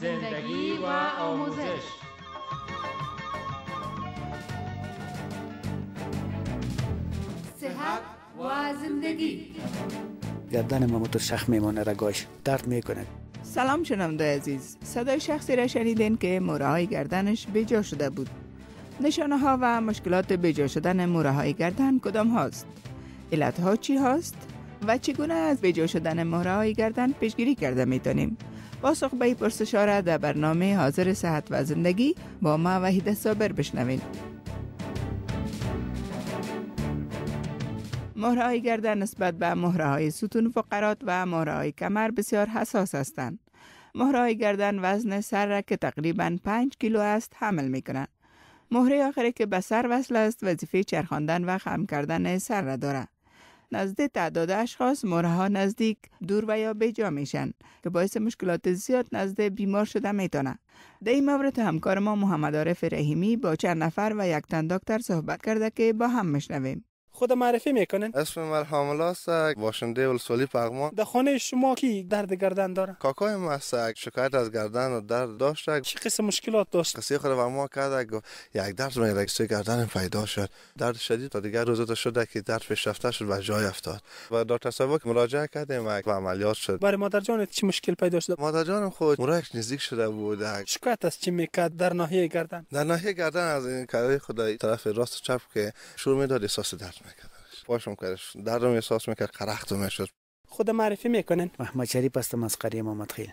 زندگی و آموزش صحت و زندگی گردن ما موتور شخ میمانه رگاش درد میکنه سلام شنونده عزیز صدای شخصی را شنیدین که موره های گردنش بجا شده بود نشانه ها و مشکلات بجا شدن موره های گردن کدام هاست علت ها چی هاست و چگونه از بجا شدن موره های گردن پیشگیری کرده میتونیم پاسخ به پرسش در برنامه حاضر صحت و زندگی با ما وحید صابر بشنوید مهره های گردن نسبت به مهره های ستون فقرات و مهره های کمر بسیار حساس هستند. مهره های گردن وزن سر را که تقریبا 5 کیلو است حمل می کنند. مهره آخری که به سر وصل است وظیفه چرخاندن و خم کردن سر را دارد. نزد تعداد اشخاص مرها نزدیک دور و یا بجا میشن که باعث مشکلات زیاد نزد بیمار شده میتونه در این مورد همکار ما محمد عارف رحیمی با چند نفر و یک تن دکتر صحبت کرده که با هم میشنویم خود معرفی میکنین اسم من حامله است باشنده ولسوالی پغمان در خانه شما کی درد گردن داره کاکای ما است شکایت از گردن و درد داشت چه قسم مشکلات داشت قصه خود و ما کرد یک درد من رکس گردن پیدا شد درد شدید تا دیگر روز شد که درد پیش رفته شد و جای افتاد و دکتر که مراجعه کردیم و عملیات شد برای مادر جان چه مشکل پیدا شد مادر جانم خود مراکش نزدیک شده بود شکایت از چی میکرد در ناحیه گردن در ناحیه گردن از این کاری خدای طرف راست و چپ که شروع میداد احساس درد میکردش پاشم کردش دردم احساس میکرد شد خود معرفی میکنن محمد شریف هستم از قریه محمد خیل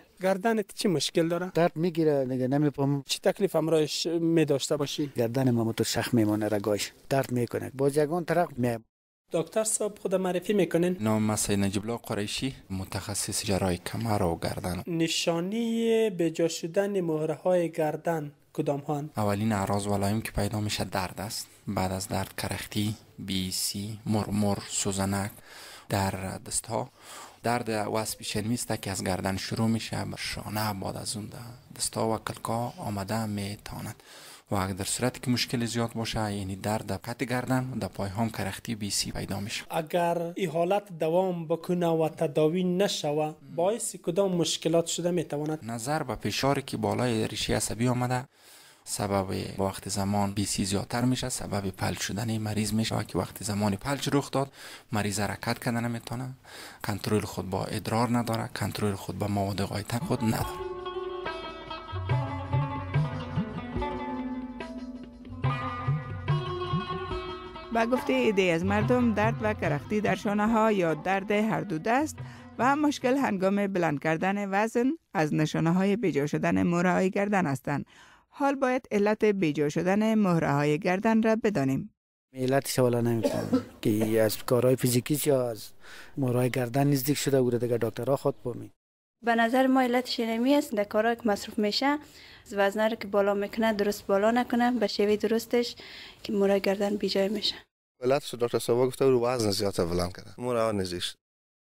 چی مشکل داره درد میگیره نگه نمیپم چی تکلیف همراهش می باشی گردن ما تو شخ میمونه رگاش درد میکنه با یگان طرف می دکتر صاحب خود معرفی میکنن نام مسای نجیب الله قریشی متخصص جراحی کمر و گردن نشانی جا شدن مهره های گردن کدام هان اولین اعراض والاییم که پیدا میشه درد است بعد از درد کرختی بیسی مرمر سوزنک در دست ها درد واسپی شنمی که از گردن شروع میشه به شانه بعد از اون دست ها و کلکا آمده میتاند و اگر در صورت که مشکل زیاد باشه یعنی درد در قطع گردن در پای هم کرختی بیسی پیدا میشه اگر این حالت دوام بکنه و تداوی نشوه باعث کدام مشکلات شده میتواند نظر به فشاری که بالای ریشه عصبی آمده سبب وقت زمان بیسی زیادتر میشه سبب پلچ شدن مریض میشه و که وقت زمان پلچ رخ داد مریض حرکت کردن نمیتونه کنترل خود با ادرار نداره کنترل خود با مواد غایتن خود نداره و گفته ایده از مردم درد و کرختی در شانه ها یا درد هر دو دست و مشکل هنگام بلند کردن وزن از نشانه های بیجا شدن مهره های گردن هستند. حال باید علت بیجا شدن مهره های گردن را بدانیم. علت نمی نمیتونم که از کارهای فیزیکی یا از مهره گردن نزدیک شده بوده دکتر دکترها خود بمی. به نظر ما علت اینمی است در کارا که مصروف میشه وزنه رو که بالا میکنه درست بالا نکنه به شیوه درستش که مورا گردن جای میشه شد دکتر سوا گفته رو وزن زیاد بلند کرده مورا نزیش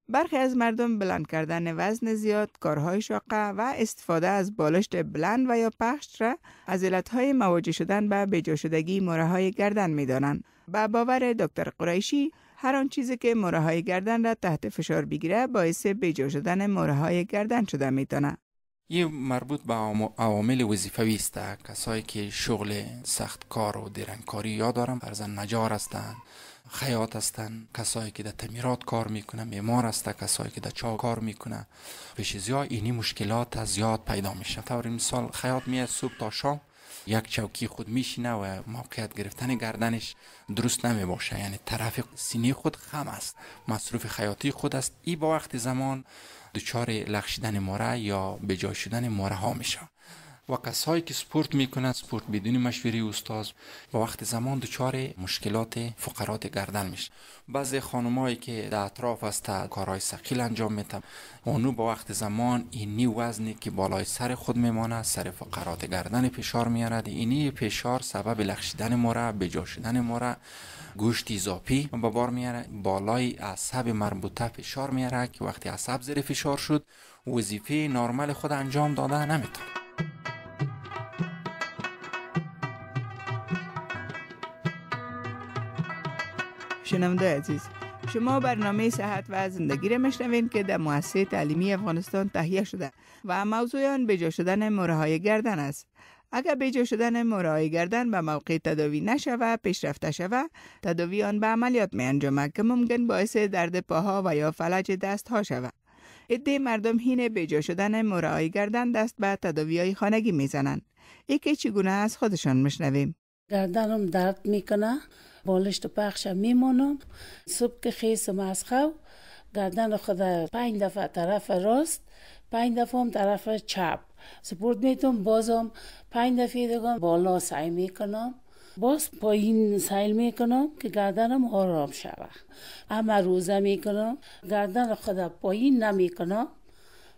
برخی از مردم بلند کردن وزن زیاد، کارهای شاقه و استفاده از بالشت بلند و یا پخش را از علتهای مواجه شدن به بیجا شدگی های گردن می دانند. باور دکتر قریشی هر آن چیزی که مره های گردن را تحت فشار بگیره باعث بیجا شدن مره های گردن شده می یه مربوط به عوامل وظیفوی است کسایی که شغل سخت کار و درنگکاری یاد دارن برزن نجار هستن، خیاط هستن کسایی که در تعمیرات کار میکنه معمار هستن کسایی که در چاو کار میکنه پیش زیاد اینی مشکلات از زیاد پیدا میشه طور مثال خیاط میاد صبح تا شام یک چوکی خود میشینه و موقعیت گرفتن گردنش درست نمی باشه یعنی طرف سینه خود خم است مصروف خیاطی خود است ای با وقت زمان دچار لغشیدن ماره یا به جای شدن ماره ها میشه و کسایی که سپورت میکنند سپورت بدون مشوری استاد با وقت زمان دچار مشکلات فقرات گردن میشه بعضی خانمایی که در اطراف است کارهای ثقیل انجام میتن اونو با وقت زمان اینی وزنی که بالای سر خود میمانه سر فقرات گردن فشار میارد اینی فشار سبب لخشیدن مره بجا شدن مره گوشت اضافی با بار میاره بالای عصب مربوطه فشار میاره که وقتی عصب زیر فشار شد وظیفه نرمال خود انجام داده نمیتونه شنونده عزیز شما برنامه صحت و زندگی را مشنوین که در مؤسسه تعلیمی افغانستان تهیه شده و موضوع آن بجا شدن های گردن است اگر بجا شدن مورهای گردن به موقع تداوی نشود پیشرفته شود تداوی آن به عملیات می که ممکن باعث درد پاها و یا فلج دست ها شود عده مردم هین بجا شدن مورهای گردن دست به تداوی های خانگی میزنند یکی چگونه از خودشان مشنویم گردنم درد میکنه بالشت و پخشم میمونم صبح که خیسم از خو گردن خدا پنج دفعه طرف راست پنج دفعه هم طرف چپ سپورت میتونم بازم پنج دفعه دیگه بالا سعی میکنم باز پایین سیل میکنم که گردنم آرام شده. اما روزه میکنم گردن خدا پایین نمیکنم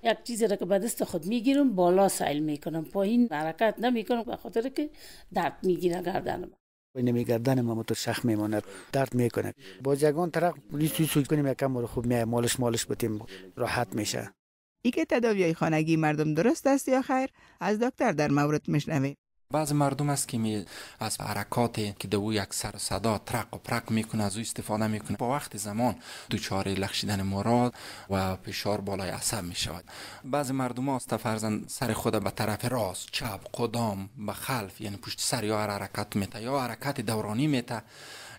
یک چیزی را که به دست خود میگیرم بالا سیل میکنم پایین حرکت نمیکنم به خاطر که درد میگیره گردنم نمی گردن ما تو شخ میماند درد میکنه با جگان طرف پلیس سوی کنیم یکم رو خوب می مالش مالش بتیم راحت میشه ای که تداوی خانگی مردم درست است یا خیر از دکتر در مورد میشنویم بعض مردم است که می از حرکات که دو یک سر صدا ترق و پرق میکنه از او استفاده میکنه با وقت زمان دچار لخشیدن مراد و فشار بالای عصب می شود بعض مردم است فرزن سر خود به طرف راست چپ قدام به خلف یعنی پشت سر یا حرکت میته یا حرکت دورانی میته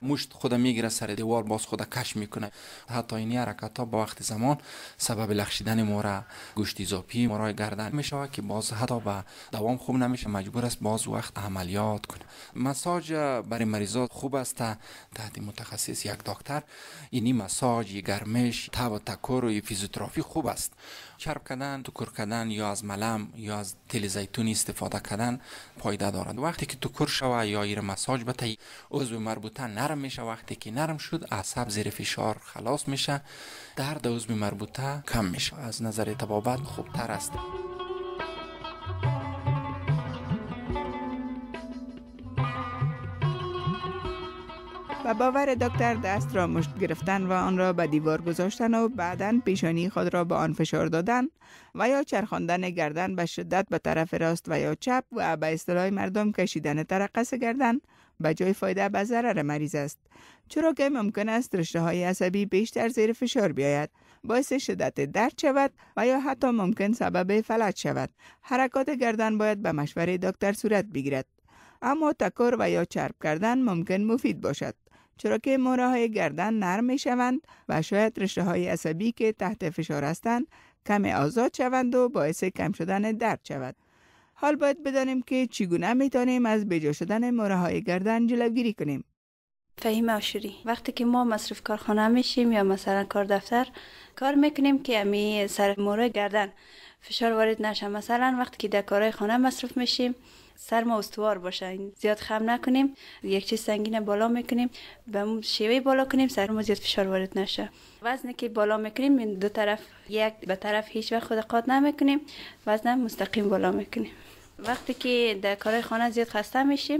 مشت خود میگیره سر دیوار باز خود کش میکنه حتی این حرکت ها با وقت زمان سبب لخشیدن مورا گوشت اضافی مورا گردن میشه که باز حتی به دوام خوب نمیشه مجبور است باز وقت عملیات کنه مساج برای مریضات خوب است تحت متخصص یک دکتر اینی مساج گرمش تب و تکر و فیزیوتراپی خوب است چرب کردن تکر کردن یا از ملم یا از تل زیتون استفاده کردن پایده دارد وقتی که تکر شوه یا ایر مساج به عضو مربوطه نر نرم میشه وقتی که نرم شد عصب زیر فشار خلاص میشه درد عضو مربوطه کم میشه از نظر طبابت خوبتر است و باور دکتر دست را مشت گرفتن و آن را به دیوار گذاشتن و بعدا پیشانی خود را به آن فشار دادن و یا چرخاندن گردن به شدت به طرف راست و یا چپ و به اصطلاح مردم کشیدن ترقص گردن به جای فایده به ضرر مریض است چرا که ممکن است رشته های عصبی بیشتر زیر فشار بیاید باعث شدت درد شود و یا حتی ممکن سبب فلج شود حرکات گردن باید به مشوره دکتر صورت بگیرد اما تکر و یا چرب کردن ممکن مفید باشد چرا که موره های گردن نرم می شوند و شاید رشته های عصبی که تحت فشار هستند کم آزاد شوند و باعث کم شدن درد شود حال باید بدانیم که چگونه میتانیم از بجا شدن موره های گردن جلوگیری کنیم فهیم آشوری وقتی که ما مصرف کارخانه میشیم یا مثلا کار دفتر کار میکنیم که امی سر مورای گردن فشار وارد نشه مثلا وقتی که در کارهای خانه مصرف میشیم سر ما استوار باشه زیاد خم نکنیم یک چیز سنگین بالا میکنیم به شیوه بالا کنیم سر ما زیاد فشار وارد نشه وزن که بالا میکنیم این دو طرف یک به طرف هیچ وقت خود قاد نمیکنیم وزن مستقیم بالا میکنیم وقتی که در کار خانه زیاد خسته میشیم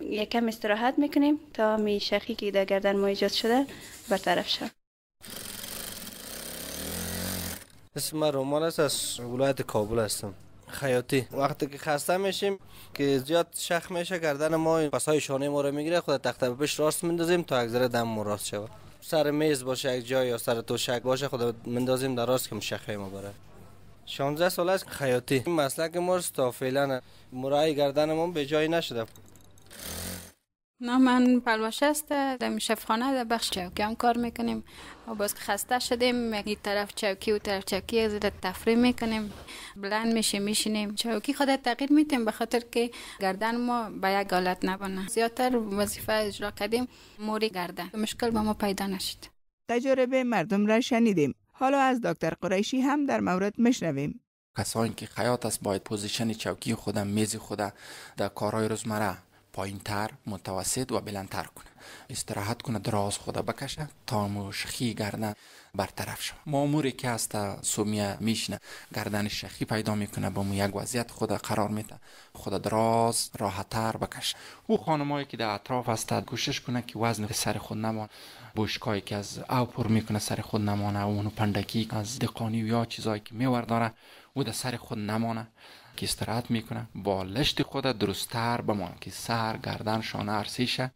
یک کم استراحت میکنیم تا می شخی که در گردن ما ایجاد شده برطرف شد اسم من رومان است از ولایت کابل هستم خیاطی وقتی که خسته میشیم که زیاد شخ میشه گردن ما پسای شانه ما رو میگیره خود تخت پیش راست میندازیم تا اگزره دم ما راست شود سر میز باشه یک جای یا سر شک باشه خود مندازیم در راست که مشخه ما بره 16 سال از خیاطی مسلک ما تا فعلا مرای گردنمون به جای نشده نه من پلوشه است در شفخانه در بخش چوکی هم کار میکنیم و باز که خسته شدیم این طرف چوکی و طرف چوکی زیر تفریح میکنیم بلند میشه میشینیم چوکی خود تغییر میتیم به خاطر که گردن ما به یک حالت نبانه زیادتر وظیفه اجرا کردیم موری گردن مشکل با ما پیدا نشد تجربه مردم را شنیدیم حالا از دکتر قریشی هم در مورد مشنویم کسانی که خیاط است باید پوزیشن چوکی خودم میز خودم در کارهای روزمره پایین تر متوسط و بلندتر کنه استراحت کنه دراز خدا بکشه تا شخی گردن برطرف شد ماموری که هست سومیه میشنه گردن شخی پیدا میکنه با مو یک وضعیت خدا قرار میده خدا دراز تر بکشه او خانمایی که در اطراف هست کوشش کنه که وزن سر خود نمان بوشکایی که از او پر میکنه سر خود نمانه اونو پندکی از دقانی و یا چیزایی که میورداره او در سر خود نمانه که استراحت میکنه بالشت خود درستتر بمان که سر گردن شانه ارسیشه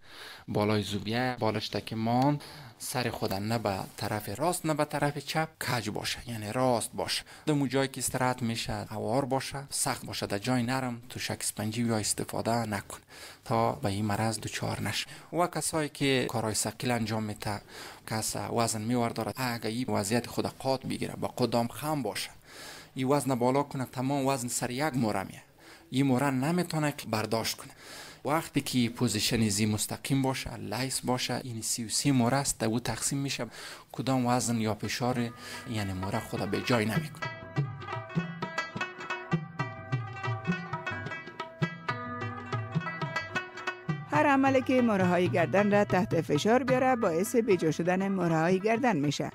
بالای زوبیه بالشت که مان سر خود نه به طرف راست نه به طرف چپ کج باشه یعنی راست باشه در جایی که استراحت میشه هوار باشه سخت باشه در جای نرم تو شک اسپنجی یا استفاده نکن تا به این مرض دچار نشه و کسایی که کارای سقیل انجام میده کس وزن میوردارد اگه این وضعیت خود قاد بگیره با قدام خم باشه این وزن بالا کنه تمام وزن سر یک موره میه این موره نمیتونه برداشت کنه وقتی که پوزیشن زی مستقیم باشه لایس باشه این سی و سی موره است او تقسیم میشه کدام وزن یا فشار یعنی موره خدا به جای نمیکنه هر عملی که مره های گردن را تحت فشار بیاره باعث جا شدن مره گردن میشه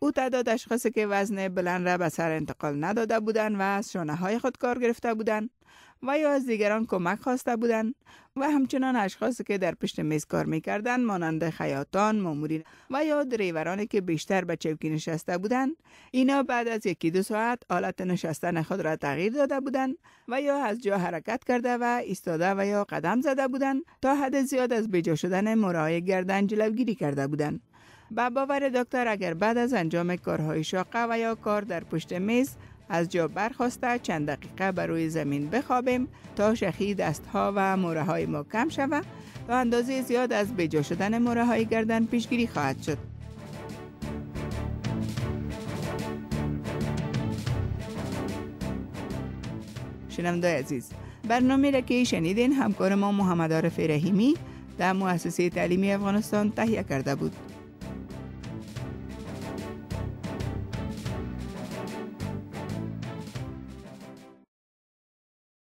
او تعداد اشخاصی که وزن بلند را به سر انتقال نداده بودند و از شانه های خود کار گرفته بودند و یا از دیگران کمک خواسته بودند و همچنان اشخاصی که در پشت میز کار میکردند مانند خیاطان مامورین و یا دریورانی که بیشتر به چوکی نشسته بودند اینا بعد از یکی دو ساعت حالت نشستن خود را تغییر داده بودند و یا از جا حرکت کرده و ایستاده و یا قدم زده بودند تا حد زیاد از بجا شدن مرای گردن جلوگیری کرده بودند به باور دکتر اگر بعد از انجام کارهای شاقه و یا کار در پشت میز از جا برخواسته چند دقیقه بر روی زمین بخوابیم تا شخی ها و موره های ما کم شود تا اندازه زیاد از بجا شدن موره های گردن پیشگیری خواهد شد. شنمده عزیز برنامه را که شنیدین همکار ما محمد عارف رحیمی در مؤسسه تعلیمی افغانستان تهیه کرده بود